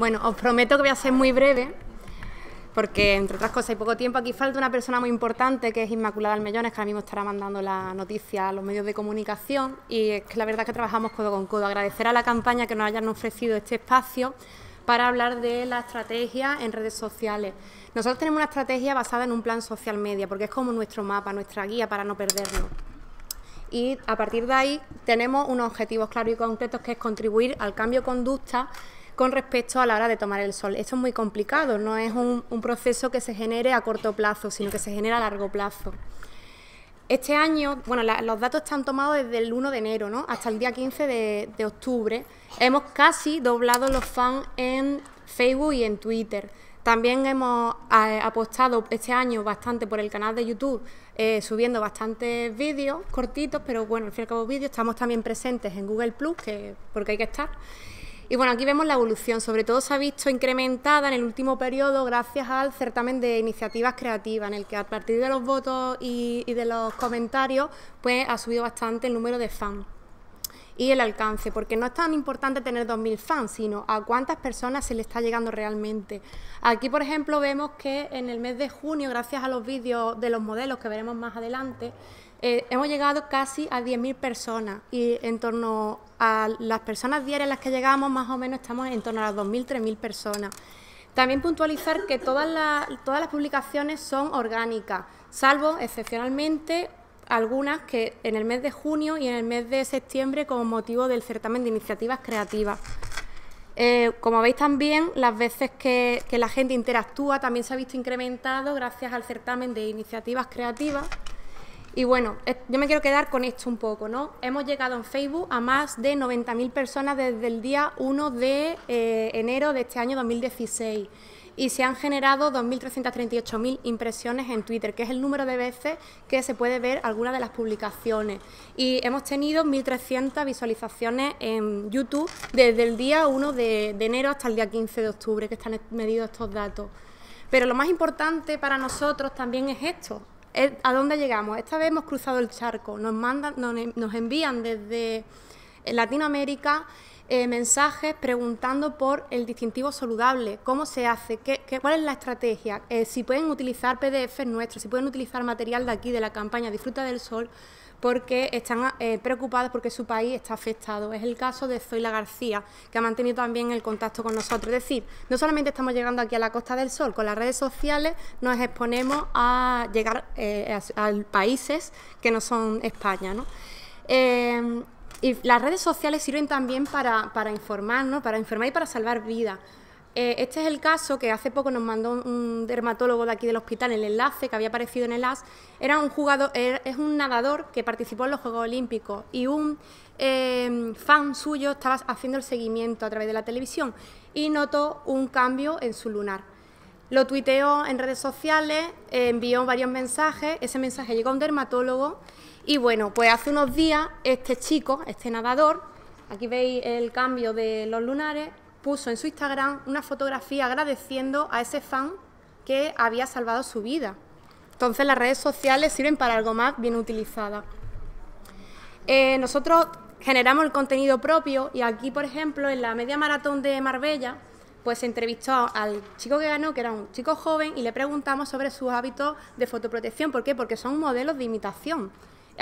Bueno, os prometo que voy a ser muy breve, porque entre otras cosas hay poco tiempo. Aquí falta una persona muy importante que es Inmaculada Almellones, que ahora mismo estará mandando la noticia a los medios de comunicación. Y es que la verdad es que trabajamos codo con codo. Agradecer a la campaña que nos hayan ofrecido este espacio para hablar de la estrategia en redes sociales. Nosotros tenemos una estrategia basada en un plan social media, porque es como nuestro mapa, nuestra guía para no perdernos. Y a partir de ahí tenemos unos objetivos claros y concretos que es contribuir al cambio de conducta con respecto a la hora de tomar el sol. Esto es muy complicado, no es un, proceso que se genere a corto plazo, sino que se genera a largo plazo. Este año, bueno, los datos están tomados desde el 1 de enero, ¿no? Hasta el día 15 de, octubre. Hemos casi doblado los fans en Facebook y en Twitter. También hemos eh, apostado este año bastante por el canal de YouTube, eh, subiendo bastantes vídeos cortitos, pero bueno, al fin y al cabo vídeos. Estamos también presentes en Google Plus, que, porque hay que estar. Y bueno, aquí vemos la evolución, sobre todo se ha visto incrementada en el último periodo gracias al certamen de iniciativas creativas, en el que a partir de los votos y, de los comentarios, pues ha subido bastante el número de fans y el alcance, porque no es tan importante tener 2.000 fans, sino a cuántas personas se le está llegando realmente. Aquí, por ejemplo, vemos que en el mes de junio, gracias a los vídeos de los modelos que veremos más adelante, eh, hemos llegado casi a 10.000 personas y en torno a las personas diarias a las que llegamos, más o menos estamos en torno a las 2.000, 3.000 personas. También puntualizar que todas, las publicaciones son orgánicas, salvo excepcionalmente algunas que en el mes de junio y en el mes de septiembre como motivo del certamen de iniciativas creativas. Eh, como veis también, las veces que la gente interactúa también se ha visto incrementado gracias al certamen de iniciativas creativas. Y bueno, eh, yo me quiero quedar con esto un poco, ¿no? Hemos llegado en Facebook a más de 90.000 personas desde el día 1 de eh, enero de este año 2016 y se han generado 2.338.000 impresiones en Twitter, que es el número de veces que se puede ver alguna de las publicaciones. Y hemos tenido 1.300 visualizaciones en YouTube desde el día 1 de enero hasta el día 15 de octubre, que están medidos estos datos. Pero lo más importante para nosotros también es esto, eh, ¿A dónde llegamos? Esta vez hemos cruzado el charco. Nos, mandan, nos envían desde eh, Latinoamérica eh, mensajes preguntando por el distintivo saludable, cómo se hace, qué, cuál es la estrategia, si pueden utilizar PDFs nuestros, si pueden utilizar material de aquí, de la campaña Disfruta del Sol, porque están eh, preocupados porque su país está afectado. Es el caso de Zoila García, que ha mantenido también el contacto con nosotros. Es decir, no solamente estamos llegando aquí a la Costa del Sol, con las redes sociales nos exponemos a llegar eh, a, países que no son España. Eh, y las redes sociales sirven también para, para informarnos, para informar y para salvar vidas. Eh, este es el caso que hace poco nos mandó un dermatólogo de aquí del hospital, el enlace que había aparecido en el AS. Era un jugador, er, es un nadador que participó en los Juegos Olímpicos y un em, fan suyo estaba haciendo el seguimiento a través de la televisión y notó un cambio en su lunar. Lo tuiteó en redes sociales, envió varios mensajes, ese mensaje llegó a un dermatólogo y bueno, pues hace unos días este chico, este nadador, aquí veis el cambio de los lunares, puso en su Instagram una fotografía agradeciendo a ese fan que había salvado su vida. Entonces las redes sociales sirven para algo más bien utilizada. Eh, nosotros generamos el contenido propio y aquí, por ejemplo, en la media maratón de Marbella, pues se entrevistó al chico que ganó, que era un chico joven, y le preguntamos sobre sus hábitos de fotoprotección. ¿Por qué? Porque son modelos de imitación.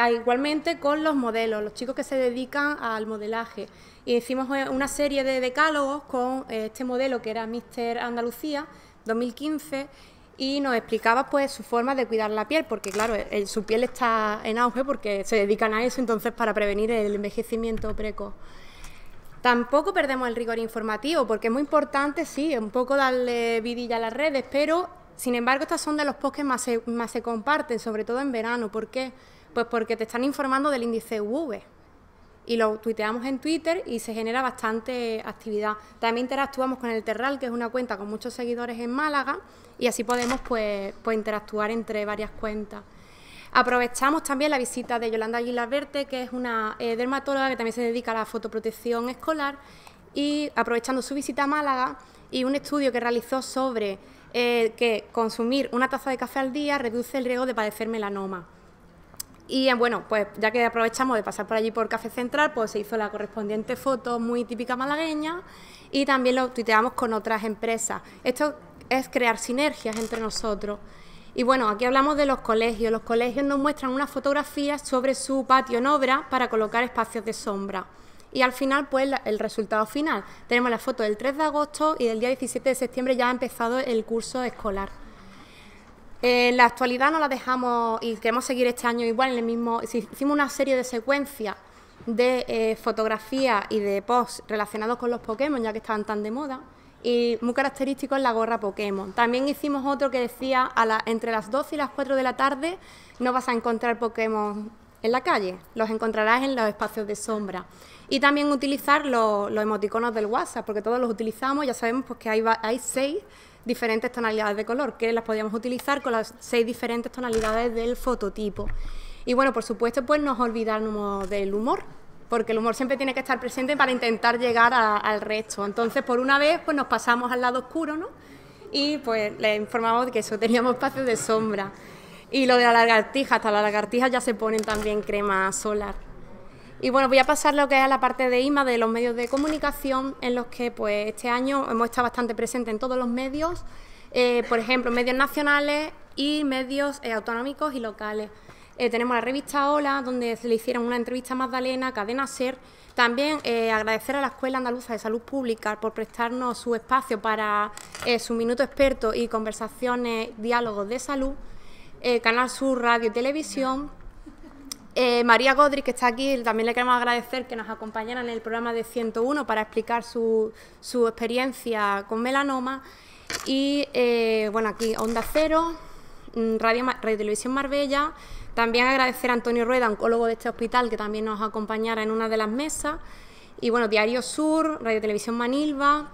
Ah, igualmente con los modelos, los chicos que se dedican al modelaje. Y hicimos eh, una serie de decálogos con eh, este modelo que era Mister Andalucía 2015 y nos explicaba pues su forma de cuidar la piel, porque claro, e, e, su piel está en auge porque se dedican a eso, entonces para prevenir el envejecimiento precoz. Tampoco perdemos el rigor informativo, porque es muy importante, sí, un poco darle vidilla a las redes, pero sin embargo estas son de los posts que más se, más se comparten, sobre todo en verano. ¿Por qué? Pues porque te están informando del índice UV. Y lo tuiteamos en Twitter y se genera bastante actividad. También interactuamos con el Terral, que es una cuenta con muchos seguidores en Málaga, y así podemos pues, pues interactuar entre varias cuentas. Aprovechamos también la visita de Yolanda Aguilar Verte, que es una eh, dermatóloga que también se dedica a la fotoprotección escolar, y aprovechando su visita a Málaga y un estudio que realizó sobre eh, que consumir una taza de café al día reduce el riesgo de padecer melanoma. Y bueno, pues ya que aprovechamos de pasar por allí por Café Central, pues se hizo la correspondiente foto muy típica malagueña y también lo tuiteamos con otras empresas. Esto es crear sinergias entre nosotros. Y bueno, aquí hablamos de los colegios. Los colegios nos muestran una fotografía sobre su patio en obra para colocar espacios de sombra. Y al final, pues el resultado final. Tenemos la foto del 3 de agosto y del día 17 de septiembre ya ha empezado el curso escolar. En la actualidad no la dejamos y queremos seguir este año igual en el mismo. Hicimos una serie de secuencias de eh, fotografía y de posts relacionados con los Pokémon, ya que estaban tan de moda. Y muy característico es la gorra Pokémon. También hicimos otro que decía a la, entre las 12 y las 4 de la tarde no vas a encontrar Pokémon en la calle, los encontrarás en los espacios de sombra. Y también utilizar los, emoticonos del WhatsApp, porque todos los utilizamos, ya sabemos pues, que hay, hay seis diferentes tonalidades de color, que las podíamos utilizar con las seis diferentes tonalidades del fototipo. Y bueno, por supuesto, pues nos olvidamos del humor, porque el humor siempre tiene que estar presente para intentar llegar al resto. Entonces, por una vez, pues nos pasamos al lado oscuro, ¿no? Y pues le informamos de que eso teníamos espacios de sombra. Y lo de la lagartija, hasta la lagartija ya se ponen también crema solar. Y bueno, voy a pasar lo que es la parte de IMA de los medios de comunicación, en los que pues este año hemos estado bastante presentes en todos los medios, eh, por ejemplo, medios nacionales y medios eh, autonómicos y locales. Eh, tenemos la revista Hola, donde se le hicieron una entrevista a Magdalena, Cadena Ser. También agradecer a la Escuela Andaluza de Salud Pública por prestarnos su espacio para su minuto experto y conversaciones, diálogos de salud. Canal Sur Radio y Televisión eh, María Godri, que está aquí, también le queremos agradecer que nos acompañara en el programa de 101 para explicar su, experiencia con melanoma. Y eh, bueno, aquí Onda Cero, mm, Radio, Radio, Televisión Marbella. También agradecer a Antonio Rueda, oncólogo de este hospital, que también nos acompañara en una de las mesas. Y bueno, Diario Sur, Radio Televisión Manilva.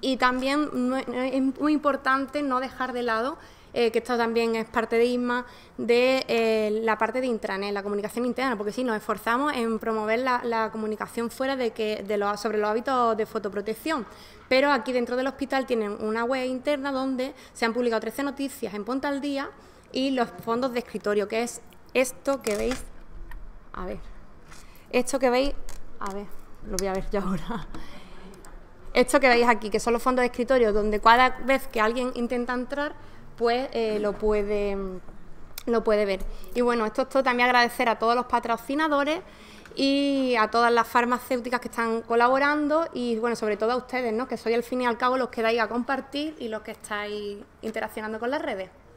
Y también es muy importante no dejar de lado eh, que esto también es parte de ISMA, de eh, la parte de intranet, la comunicación interna, porque sí, nos esforzamos en promover la, comunicación fuera de que sobre los hábitos de fotoprotección, pero aquí dentro del hospital tienen una web interna donde se han publicado 13 noticias en Ponta al Día y los fondos de escritorio, que es esto que veis, a ver, esto que veis, a ver, lo voy a ver yo ahora. Esto que veis aquí, que son los fondos de escritorio, donde cada vez que alguien intenta entrar, pues eh, lo puede mm, lo puede ver. Y bueno, esto es todo. También agradecer a todos los patrocinadores y a todas las farmacéuticas que están colaborando y bueno, sobre todo a ustedes, ¿no? Que soy al fin y al cabo los que dais a compartir y los que estáis interaccionando con las redes.